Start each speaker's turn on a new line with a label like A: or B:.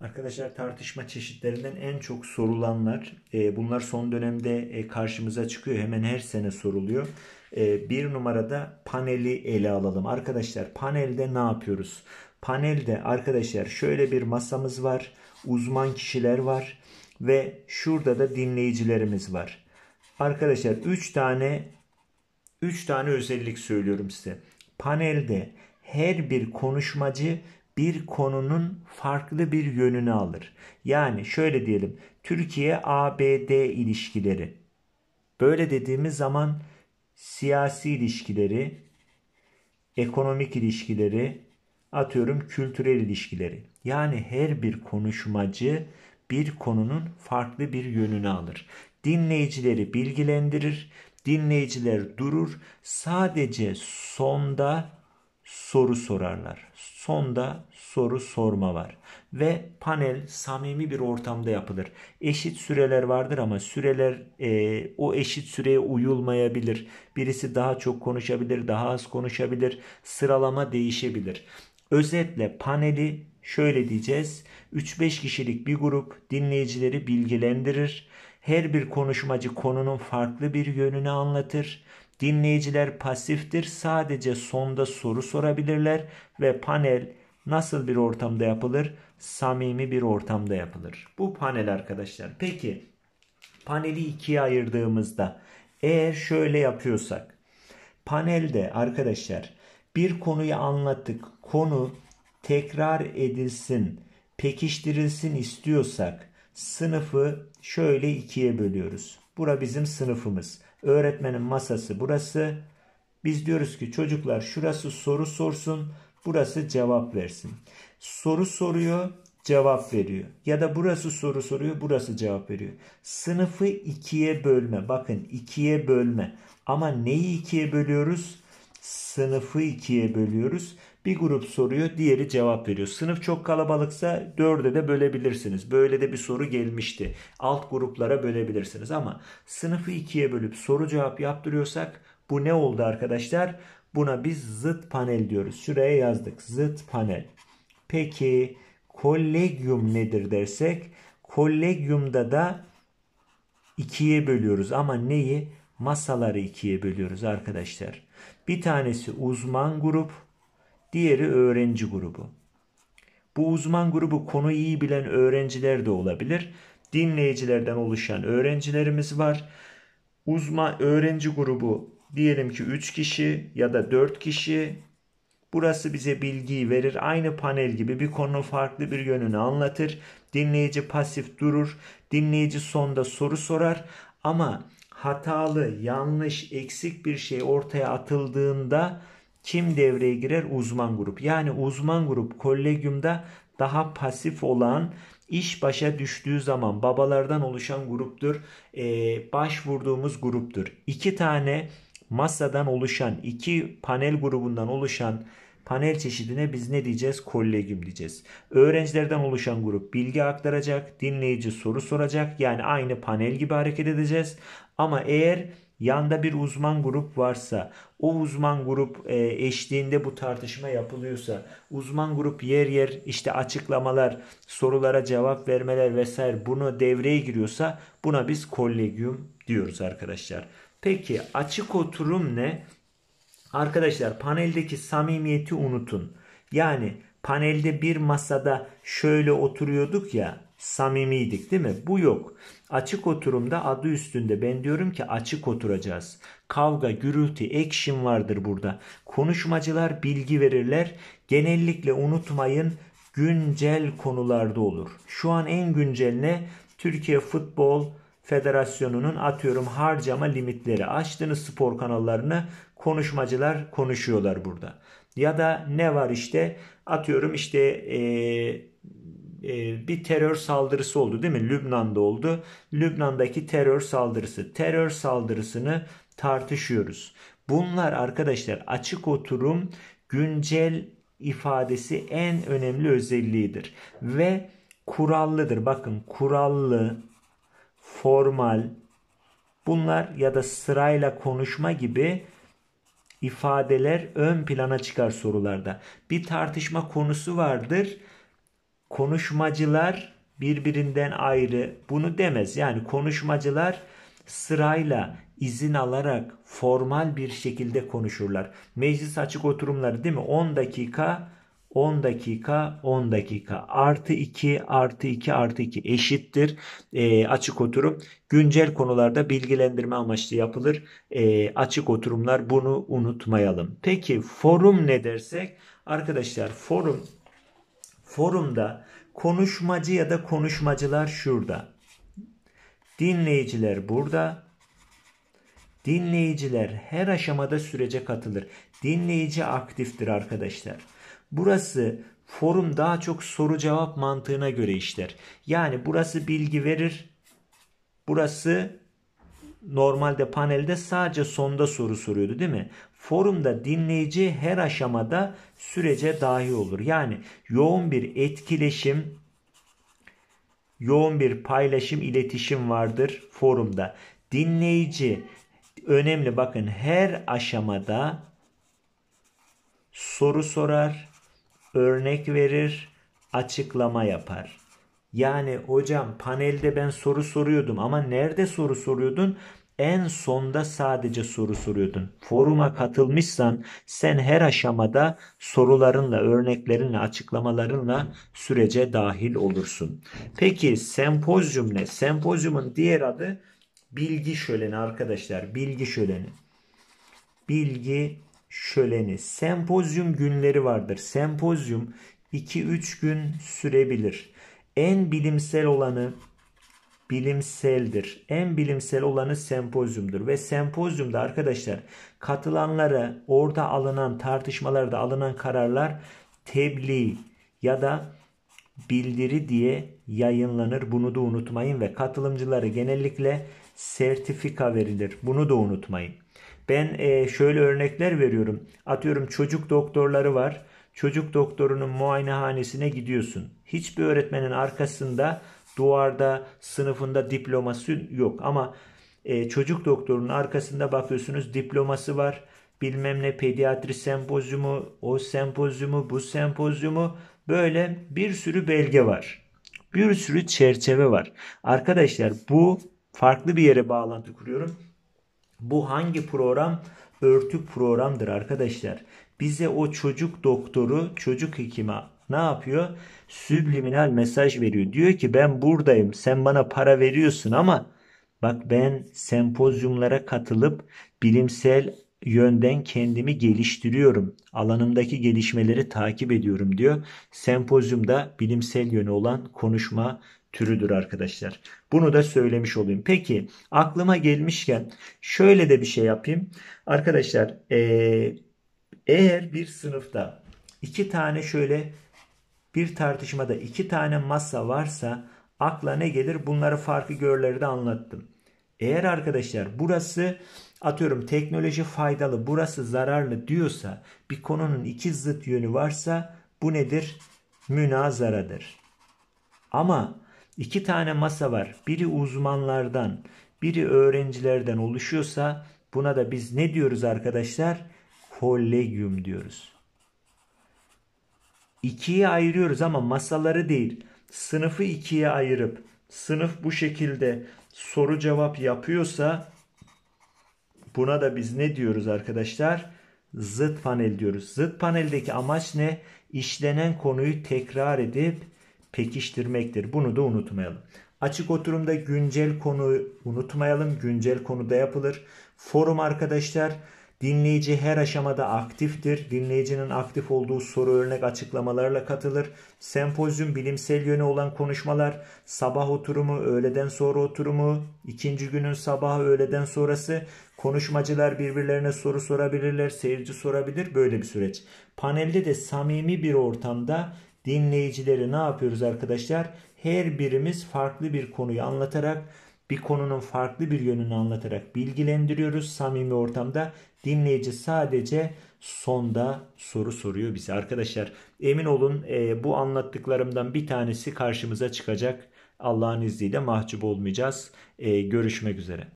A: Arkadaşlar tartışma çeşitlerinden en çok sorulanlar e, bunlar son dönemde e, karşımıza çıkıyor. Hemen her sene soruluyor. E, bir numarada paneli ele alalım. Arkadaşlar panelde ne yapıyoruz? Panelde arkadaşlar şöyle bir masamız var. Uzman kişiler var. Ve şurada da dinleyicilerimiz var. Arkadaşlar 3 tane 3 tane özellik söylüyorum size. Panelde her bir konuşmacı bir konunun farklı bir yönünü alır. Yani şöyle diyelim Türkiye-ABD ilişkileri. Böyle dediğimiz zaman siyasi ilişkileri, ekonomik ilişkileri, atıyorum kültürel ilişkileri. Yani her bir konuşmacı bir konunun farklı bir yönünü alır. Dinleyicileri bilgilendirir, dinleyiciler durur. Sadece sonda soru sorarlar. Sonda soru sorma var. Ve panel samimi bir ortamda yapılır. Eşit süreler vardır ama süreler e, o eşit süreye uyulmayabilir. Birisi daha çok konuşabilir, daha az konuşabilir. Sıralama değişebilir. Özetle paneli şöyle diyeceğiz. 3-5 kişilik bir grup dinleyicileri bilgilendirir. Her bir konuşmacı konunun farklı bir yönünü anlatır Dinleyiciler pasiftir. Sadece sonda soru sorabilirler ve panel nasıl bir ortamda yapılır? Samimi bir ortamda yapılır. Bu panel arkadaşlar. Peki paneli ikiye ayırdığımızda eğer şöyle yapıyorsak panelde arkadaşlar bir konuyu anlattık. Konu tekrar edilsin, pekiştirilsin istiyorsak sınıfı şöyle ikiye bölüyoruz. Bura bizim sınıfımız. Öğretmenin masası burası. Biz diyoruz ki çocuklar şurası soru sorsun, burası cevap versin. Soru soruyor, cevap veriyor. Ya da burası soru soruyor, burası cevap veriyor. Sınıfı ikiye bölme. Bakın ikiye bölme. Ama neyi ikiye bölüyoruz? sınıfı ikiye bölüyoruz. Bir grup soruyor, diğeri cevap veriyor. Sınıf çok kalabalıksa dörde de bölebilirsiniz. Böyle de bir soru gelmişti. Alt gruplara bölebilirsiniz ama sınıfı ikiye bölüp soru cevap yaptırıyorsak bu ne oldu arkadaşlar? Buna biz zıt panel diyoruz. Şuraya yazdık zıt panel. Peki kollegium nedir dersek? Kollegiumda da ikiye bölüyoruz ama neyi? Masaları ikiye bölüyoruz arkadaşlar. Bir tanesi uzman grup, diğeri öğrenci grubu. Bu uzman grubu konu iyi bilen öğrenciler de olabilir. Dinleyicilerden oluşan öğrencilerimiz var. Uzman öğrenci grubu diyelim ki 3 kişi ya da 4 kişi Burası bize bilgiyi verir. Aynı panel gibi bir konu farklı bir yönünü anlatır. Dinleyici pasif durur. Dinleyici sonda soru sorar. Ama hatalı, yanlış, eksik bir şey ortaya atıldığında kim devreye girer? Uzman grup. Yani uzman grup kolegyumda daha pasif olan iş başa düştüğü zaman babalardan oluşan gruptur. Ee, başvurduğumuz gruptur. İki tane masadan oluşan, iki panel grubundan oluşan Panel çeşidine biz ne diyeceğiz? Kollegium diyeceğiz. Öğrencilerden oluşan grup bilgi aktaracak, dinleyici soru soracak. Yani aynı panel gibi hareket edeceğiz. Ama eğer yanda bir uzman grup varsa, o uzman grup e, eşliğinde bu tartışma yapılıyorsa, uzman grup yer yer işte açıklamalar, sorulara cevap vermeler vesaire bunu devreye giriyorsa buna biz kollegium diyoruz arkadaşlar. Peki açık oturum ne? Arkadaşlar paneldeki samimiyeti unutun. Yani panelde bir masada şöyle oturuyorduk ya samimiydik değil mi? Bu yok. Açık oturumda adı üstünde ben diyorum ki açık oturacağız. Kavga, gürültü, action vardır burada. Konuşmacılar bilgi verirler. Genellikle unutmayın güncel konularda olur. Şu an en güncel ne? Türkiye futbol, Federasyonu'nun atıyorum harcama limitleri açtınız spor kanallarını konuşmacılar konuşuyorlar burada. Ya da ne var işte atıyorum işte e, e, bir terör saldırısı oldu değil mi? Lübnan'da oldu. Lübnan'daki terör saldırısı. Terör saldırısını tartışıyoruz. Bunlar arkadaşlar açık oturum güncel ifadesi en önemli özelliğidir ve kurallıdır. Bakın kurallı formal bunlar ya da sırayla konuşma gibi ifadeler ön plana çıkar sorularda. Bir tartışma konusu vardır. Konuşmacılar birbirinden ayrı bunu demez. Yani konuşmacılar sırayla izin alarak formal bir şekilde konuşurlar. Meclis açık oturumları değil mi? 10 dakika 10 dakika 10 dakika artı 2 artı 2 artı 2 eşittir e, açık oturum. Güncel konularda bilgilendirme amaçlı yapılır e, açık oturumlar bunu unutmayalım. Peki forum ne dersek arkadaşlar forum forumda konuşmacı ya da konuşmacılar şurada. Dinleyiciler burada, Dinleyiciler her aşamada sürece katılır. Dinleyici aktiftir arkadaşlar. Burası forum daha çok soru cevap mantığına göre işler. Yani burası bilgi verir. Burası normalde panelde sadece sonda soru soruyordu değil mi? Forumda dinleyici her aşamada sürece dahi olur. Yani yoğun bir etkileşim, yoğun bir paylaşım, iletişim vardır forumda. Dinleyici önemli bakın her aşamada soru sorar, örnek verir, açıklama yapar. Yani hocam panelde ben soru soruyordum ama nerede soru soruyordun? En sonda sadece soru soruyordun. Foruma katılmışsan sen her aşamada sorularınla, örneklerinle, açıklamalarınla sürece dahil olursun. Peki sempozyum ne? Sempozyumun diğer adı bilgi şöleni arkadaşlar. Bilgi şöleni. Bilgi şöleni. Sempozyum günleri vardır. Sempozyum 2-3 gün sürebilir. En bilimsel olanı bilimseldir. En bilimsel olanı sempozyumdur ve sempozyumda arkadaşlar katılanlara orada alınan tartışmalarda alınan kararlar tebliğ ya da bildiri diye yayınlanır. Bunu da unutmayın ve katılımcılara genellikle sertifika verilir. Bunu da unutmayın. Ben e, şöyle örnekler veriyorum. Atıyorum çocuk doktorları var. Çocuk doktorunun muayenehanesine gidiyorsun. Hiçbir öğretmenin arkasında duvarda sınıfında diploması yok ama e, çocuk doktorunun arkasında bakıyorsunuz diploması var. Bilmem ne pediatri sempozyumu, o sempozyumu, bu sempozyumu böyle bir sürü belge var. Bir sürü çerçeve var. Arkadaşlar bu farklı bir yere bağlantı kuruyorum. Bu hangi program? Örtük programdır arkadaşlar. Bize o çocuk doktoru, çocuk hekimi ne yapıyor? Sübliminal mesaj veriyor. Diyor ki ben buradayım. Sen bana para veriyorsun ama bak ben sempozyumlara katılıp bilimsel yönden kendimi geliştiriyorum. Alanımdaki gelişmeleri takip ediyorum diyor. Sempozyumda bilimsel yönü olan konuşma türüdür arkadaşlar. Bunu da söylemiş olayım. Peki aklıma gelmişken şöyle de bir şey yapayım. Arkadaşlar eğer bir sınıfta iki tane şöyle bir tartışmada iki tane masa varsa akla ne gelir? Bunları farklı görüleri de anlattım. Eğer arkadaşlar burası atıyorum teknoloji faydalı burası zararlı diyorsa bir konunun iki zıt yönü varsa bu nedir? Münazaradır. Ama iki tane masa var. Biri uzmanlardan, biri öğrencilerden oluşuyorsa buna da biz ne diyoruz arkadaşlar? Kollegium diyoruz. İkiye ayırıyoruz ama masaları değil. Sınıfı ikiye ayırıp sınıf bu şekilde soru cevap yapıyorsa Buna da biz ne diyoruz arkadaşlar? Zıt panel diyoruz. Zıt paneldeki amaç ne? İşlenen konuyu tekrar edip pekiştirmektir. Bunu da unutmayalım. Açık oturumda güncel konuyu unutmayalım. Güncel konuda yapılır. Forum arkadaşlar Dinleyici her aşamada aktiftir. Dinleyicinin aktif olduğu soru örnek açıklamalarla katılır. Sempozyum bilimsel yönü olan konuşmalar, sabah oturumu, öğleden sonra oturumu, ikinci günün sabahı, öğleden sonrası konuşmacılar birbirlerine soru sorabilirler, seyirci sorabilir böyle bir süreç. Panelde de samimi bir ortamda dinleyicileri ne yapıyoruz arkadaşlar? Her birimiz farklı bir konuyu anlatarak bir konunun farklı bir yönünü anlatarak bilgilendiriyoruz. Samimi ortamda dinleyici sadece sonda soru soruyor bize. Arkadaşlar emin olun e, bu anlattıklarımdan bir tanesi karşımıza çıkacak. Allah'ın izniyle mahcup olmayacağız. E, görüşmek üzere.